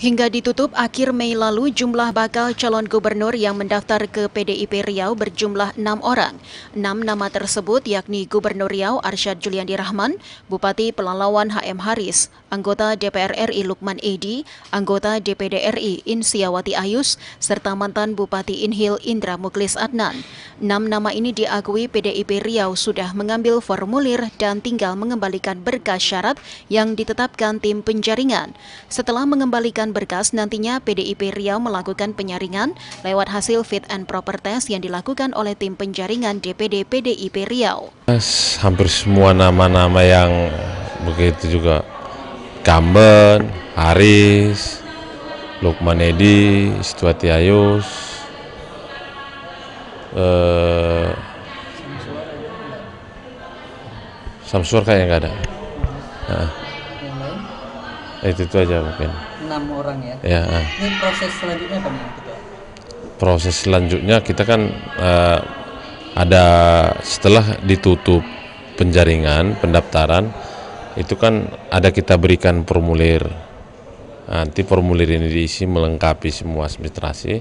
Hingga ditutup akhir Mei lalu, jumlah bakal calon gubernur yang mendaftar ke PDIP Riau berjumlah enam orang. Enam nama tersebut yakni Gubernur Riau Arsyad Juliandi Rahman, Bupati Pelalawan HM Haris, anggota DPR RI Lukman Edi, anggota DPD RI Insiawati Ayus, serta mantan Bupati Inhil Indra Muklis Adnan. Enam nama ini diakui PDIP Riau sudah mengambil formulir dan tinggal mengembalikan berkas syarat yang ditetapkan tim penjaringan. Setelah mengembalikan berkas, nantinya PDIP Riau melakukan penyaringan lewat hasil fit and proper test yang dilakukan oleh tim penjaringan DPD PDIP Riau. Hampir semua nama-nama yang begitu juga Camben, Haris, Lukman Edi, Situati Ayus, eh, Samsur kayaknya nggak ada. Nah. Itu, itu aja mungkin. Enam orang ya. ya nah. Ini proses selanjutnya apa nih? Proses selanjutnya kita kan uh, ada setelah ditutup penjaringan pendaftaran itu kan ada kita berikan formulir nah, nanti formulir ini diisi melengkapi semua administrasi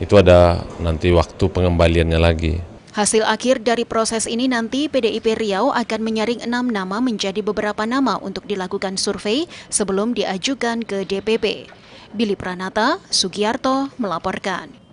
itu ada nanti waktu pengembaliannya lagi Hasil akhir dari proses ini nanti PDIP Riau akan menyaring enam nama menjadi beberapa nama untuk dilakukan survei sebelum diajukan ke DPP. Billy Pranata, Sugiarto melaporkan.